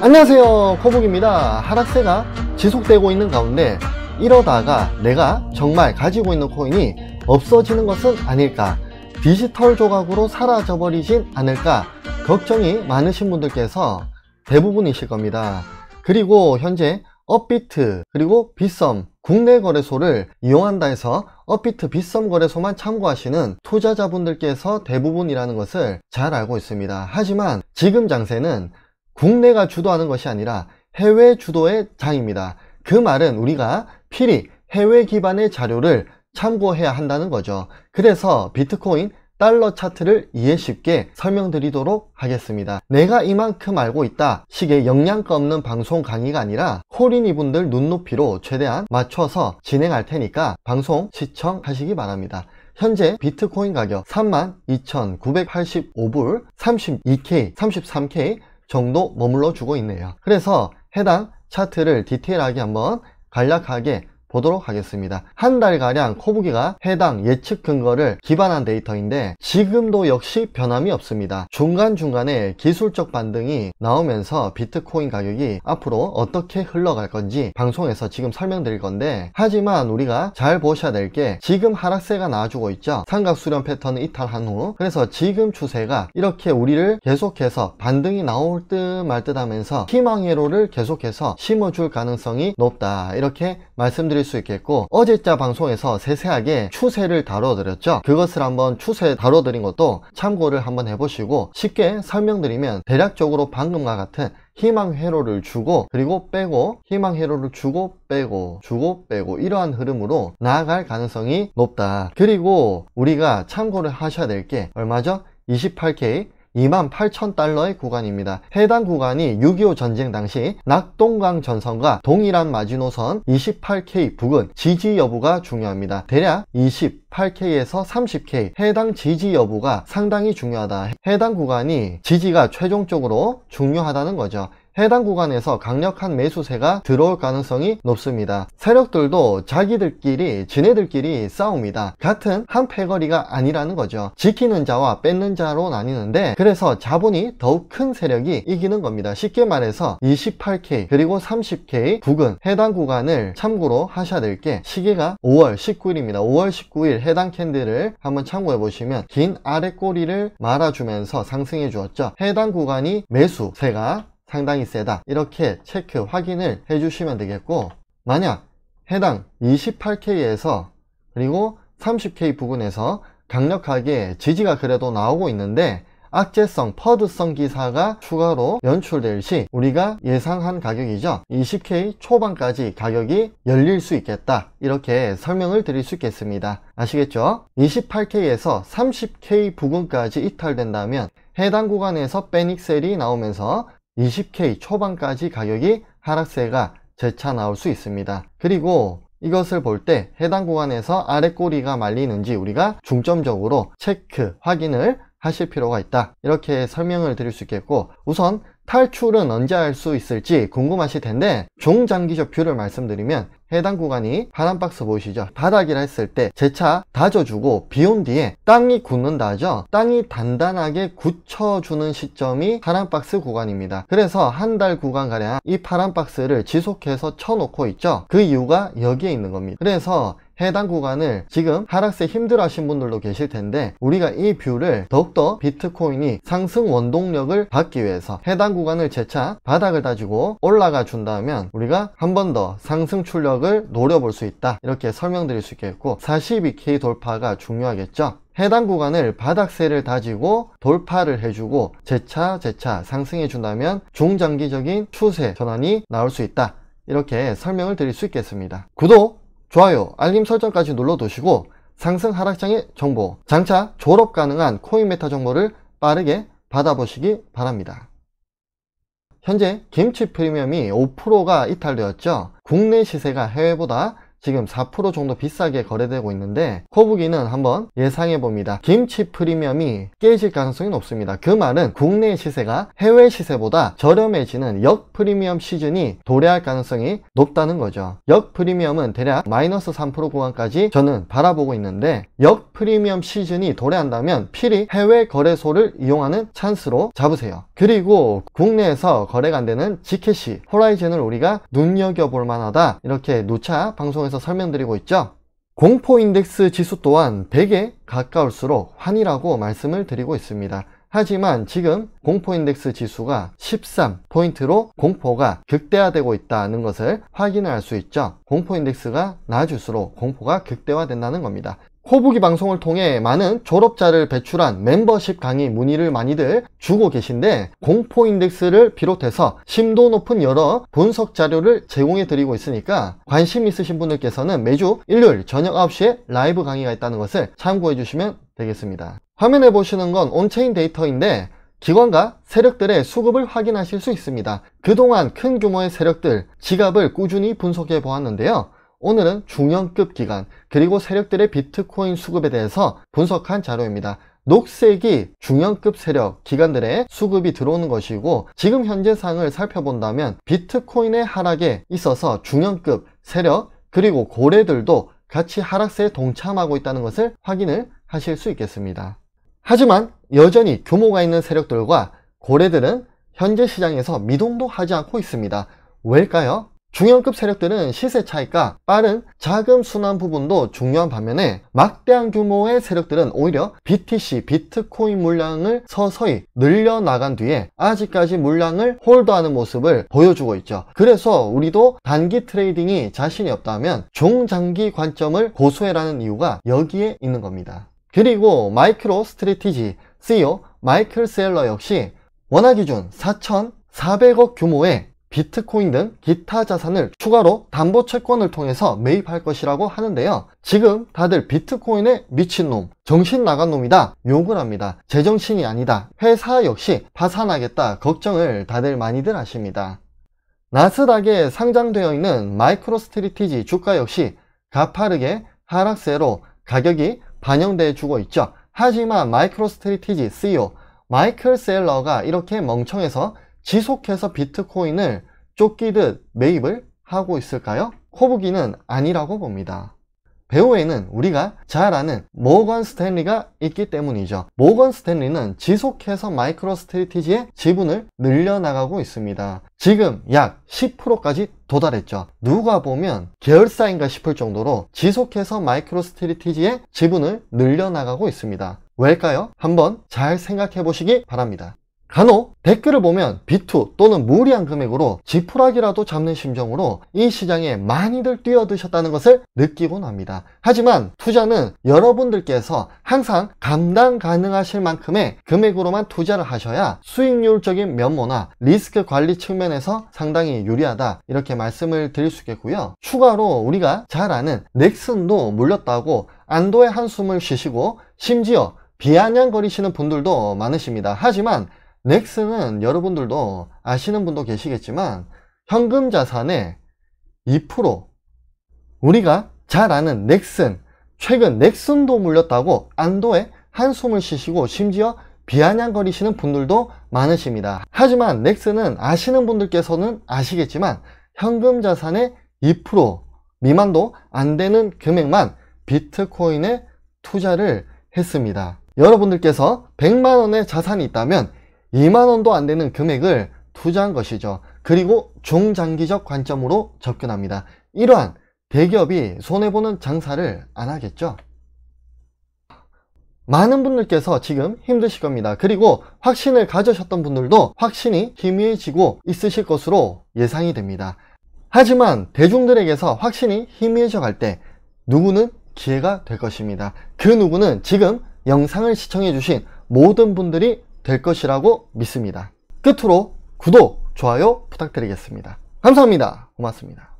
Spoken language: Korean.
안녕하세요 코북입니다 하락세가 지속되고 있는 가운데 이러다가 내가 정말 가지고 있는 코인이 없어지는 것은 아닐까 디지털 조각으로 사라져 버리진 않을까 걱정이 많으신 분들께서 대부분이실 겁니다 그리고 현재 업비트 그리고 빗썸 국내 거래소를 이용한다 해서 업비트 빗썸 거래소만 참고하시는 투자자분들께서 대부분이라는 것을 잘 알고 있습니다 하지만 지금 장세는 국내가 주도하는 것이 아니라 해외 주도의 장입니다. 그 말은 우리가 필히 해외 기반의 자료를 참고해야 한다는 거죠. 그래서 비트코인 달러 차트를 이해 쉽게 설명드리도록 하겠습니다. 내가 이만큼 알고 있다 식의 영양가 없는 방송 강의가 아니라 코린이 분들 눈높이로 최대한 맞춰서 진행할 테니까 방송 시청하시기 바랍니다. 현재 비트코인 가격 32,985불, 32K, 33K, 정도 머물러 주고 있네요 그래서 해당 차트를 디테일하게 한번 간략하게 보도록 하겠습니다. 한 달가량 코부기가 해당 예측 근거를 기반한 데이터인데 지금도 역시 변함이 없습니다. 중간중간에 기술적 반등이 나오면서 비트코인 가격이 앞으로 어떻게 흘러갈 건지 방송에서 지금 설명드릴 건데 하지만 우리가 잘 보셔야 될 게 지금 하락세가 나와주고 있죠. 삼각수렴 패턴을 이탈한 후 그래서 지금 추세가 이렇게 우리를 계속해서 반등이 나올 듯 말 듯 하면서 희망 회로를 계속해서 심어줄 가능성이 높다 이렇게 말씀드릴 보실 수 있겠고 어제자 방송에서 세세하게 추세를 다뤄드렸죠 그것을 한번 추세 다뤄드린 것도 참고를 한번 해보시고 쉽게 설명드리면 대략적으로 방금과 같은 희망 회로를 주고 그리고 빼고 희망 회로를 주고 빼고 주고 빼고 이러한 흐름으로 나아갈 가능성이 높다 그리고 우리가 참고를 하셔야 될 게 얼마죠? 28K 28,000달러의 구간입니다. 해당 구간이 6.25 전쟁 당시 낙동강 전선과 동일한 마지노선 28K 부근 지지 여부가 중요합니다. 대략 28K에서 30K 해당 지지 여부가 상당히 중요하다. 해당 구간이 지지가 최종적으로 중요하다는 거죠. 해당 구간에서 강력한 매수세가 들어올 가능성이 높습니다. 세력들도 자기들끼리 지네들끼리 싸웁니다. 같은 한 패거리가 아니라는 거죠. 지키는 자와 뺏는 자로 나뉘는데 그래서 자본이 더욱 큰 세력이 이기는 겁니다. 쉽게 말해서 28K 그리고 30K 구근 해당 구간을 참고로 하셔야 될 게 시기가 5월 19일입니다. 5월 19일 해당 캔들을 한번 참고해 보시면 긴 아래 꼬리를 말아주면서 상승해 주었죠. 해당 구간이 매수세가 상당히 세다 이렇게 체크 확인을 해주시면 되겠고 만약 해당 28K에서 그리고 30K 부근에서 강력하게 지지가 그래도 나오고 있는데 악재성, 퍼드성 기사가 추가로 연출될 시 우리가 예상한 가격이죠. 20K 초반까지 가격이 열릴 수 있겠다. 이렇게 설명을 드릴 수 있겠습니다. 아시겠죠? 28K에서 30K 부근까지 이탈된다면 해당 구간에서 빼닉셀이 나오면서 20K 초반까지 가격이 하락세가 재차 나올 수 있습니다. 그리고 이것을 볼 때 해당 구간에서 아래 꼬리가 말리는지 우리가 중점적으로 체크 확인을 하실 필요가 있다 이렇게 설명을 드릴 수 있겠고 우선 탈출은 언제 할 수 있을지 궁금하실 텐데 종장기적 뷰를 말씀드리면 해당 구간이 파란 박스 보이시죠? 바닥이라 했을 때 제 차 다져주고 비 온 뒤에 땅이 굳는다 하죠? 땅이 단단하게 굳혀주는 시점이 파란 박스 구간입니다. 그래서 한 달 구간가량 이 파란 박스를 지속해서 쳐놓고 있죠? 그 이유가 여기에 있는 겁니다. 그래서 해당 구간을 지금 하락세 힘들어 하신 분들도 계실 텐데 우리가 이 뷰를 더욱더 비트코인이 상승 원동력을 받기 위해서 해당 구간을 재차 바닥을 다지고 올라가 준다면 우리가 한 번 더 상승 출력을 노려볼 수 있다 이렇게 설명드릴 수 있겠고 42K 돌파가 중요하겠죠 해당 구간을 바닥세를 다지고 돌파를 해주고 재차 재차 상승해 준다면 중장기적인 추세 전환이 나올 수 있다 이렇게 설명을 드릴 수 있겠습니다 구독 좋아요, 알림 설정까지 눌러두시고 상승 하락장의 정보, 장차 졸업 가능한 코인 메타 정보를 빠르게 받아보시기 바랍니다. 현재 김치 프리미엄이 5%가 이탈되었죠. 국내 시세가 해외보다 지금 4% 정도 비싸게 거래되고 있는데 거북이는 한번 예상해 봅니다. 김치 프리미엄이 깨질 가능성이 높습니다. 그 말은 국내 시세가 해외 시세보다 저렴해지는 역 프리미엄 시즌이 도래할 가능성이 높다는 거죠. 역 프리미엄은 대략 마이너스 3% 구간까지 저는 바라보고 있는데 역 프리미엄 시즌이 도래한다면 필히 해외 거래소를 이용하는 찬스로 잡으세요. 그리고 국내에서 거래가 안 되는 지켓시 호라이즌을 우리가 눈여겨볼 만하다 이렇게 누차 방송에서 계속해서 설명드리고 있죠. 공포인덱스 지수 또한 100에 가까울수록 환이라고 말씀을 드리고 있습니다. 하지만 지금 공포인덱스 지수가 13포인트로 공포가 극대화되고 있다는 것을 확인할 수 있죠. 공포인덱스가 낮을수록 공포가 극대화된다는 겁니다. 호북이 방송을 통해 많은 졸업자를 배출한 멤버십 강의 문의를 많이들 주고 계신데 공포 인덱스를 비롯해서 심도 높은 여러 분석 자료를 제공해 드리고 있으니까 관심 있으신 분들께서는 매주 일요일 저녁 9시에 라이브 강의가 있다는 것을 참고해 주시면 되겠습니다. 화면에 보시는 건 온체인 데이터인데 기관과 세력들의 수급을 확인하실 수 있습니다. 그동안 큰 규모의 세력들 지갑을 꾸준히 분석해 보았는데요. 오늘은 중형급 기관 그리고 세력들의 비트코인 수급에 대해서 분석한 자료입니다. 녹색이 중형급 세력 기관들의 수급이 들어오는 것이고 지금 현재 상을 살펴본다면 비트코인의 하락에 있어서 중형급 세력 그리고 고래들도 같이 하락세에 동참하고 있다는 것을 확인을 하실 수 있겠습니다. 하지만 여전히 규모가 있는 세력들과 고래들은 현재 시장에서 미동도 하지 않고 있습니다. 왜일까요? 중형급 세력들은 시세 차이가 빠른 자금 순환 부분도 중요한 반면에 막대한 규모의 세력들은 오히려 BTC, 비트코인 물량을 서서히 늘려나간 뒤에 아직까지 물량을 홀드하는 모습을 보여주고 있죠. 그래서 우리도 단기 트레이딩이 자신이 없다면 중장기 관점을 고수해라는 이유가 여기에 있는 겁니다. 그리고 마이크로 스트레티지 CEO 마이클 셀러 역시 원화 기준 4,400억 규모의 비트코인 등 기타 자산을 추가로 담보 채권을 통해서 매입할 것이라고 하는데요. 지금 다들 비트코인에 미친놈, 정신 나간 놈이다 욕을 합니다. 제정신이 아니다. 회사 역시 파산하겠다 걱정을 다들 많이들 하십니다. 나스닥에 상장되어 있는 마이크로스트리티지 주가 역시 가파르게 하락세로 가격이 반영돼 주고 있죠. 하지만 마이크로스트리티지 CEO 마이클 셀러가 이렇게 멍청해서 지속해서 비트코인을 쫓기듯 매입을 하고 있을까요? 코부기는 아니라고 봅니다. 배후에는 우리가 잘 아는 모건 스탠리가 있기 때문이죠. 모건 스탠리는 지속해서 마이크로 스트리티지의 지분을 늘려나가고 있습니다. 지금 약 10%까지 도달했죠. 누가 보면 계열사인가 싶을 정도로 지속해서 마이크로 스트리티지의 지분을 늘려나가고 있습니다. 왜일까요? 한번 잘 생각해 보시기 바랍니다. 간혹 댓글을 보면 비투 또는 무리한 금액으로 지푸라기라도 잡는 심정으로 이 시장에 많이들 뛰어드셨다는 것을 느끼곤 합니다. 하지만 투자는 여러분들께서 항상 감당 가능하실 만큼의 금액으로만 투자를 하셔야 수익률적인 면모나 리스크 관리 측면에서 상당히 유리하다 이렇게 말씀을 드릴 수 있겠고요. 추가로 우리가 잘 아는 넥슨도 물렸다고 안도의 한숨을 쉬시고 심지어 비아냥거리시는 분들도 많으십니다. 하지만 넥슨은 여러분들도 아시는 분도 계시겠지만 현금 자산의 2% 우리가 잘 아는 넥슨 최근 넥슨도 물렸다고 안도에 한숨을 쉬시고 심지어 비아냥거리시는 분들도 많으십니다. 하지만 넥슨은 아시는 분들께서는 아시겠지만 현금 자산의 2% 미만도 안 되는 금액만 비트코인에 투자를 했습니다. 여러분들께서 100만원의 자산이 있다면 2만 원도 안 되는 금액을 투자한 것이죠. 그리고 중장기적 관점으로 접근합니다. 이러한 대기업이 손해보는 장사를 안 하겠죠. 많은 분들께서 지금 힘드실 겁니다. 그리고 확신을 가져셨던 분들도 확신이 희미해지고 있으실 것으로 예상이 됩니다. 하지만 대중들에게서 확신이 희미해져 갈 때 누구는 기회가 될 것입니다. 그 누구는 지금 영상을 시청해 주신 모든 분들이 될 것이라고 믿습니다. 끝으로 구독, 좋아요 부탁드리겠습니다. 감사합니다. 고맙습니다.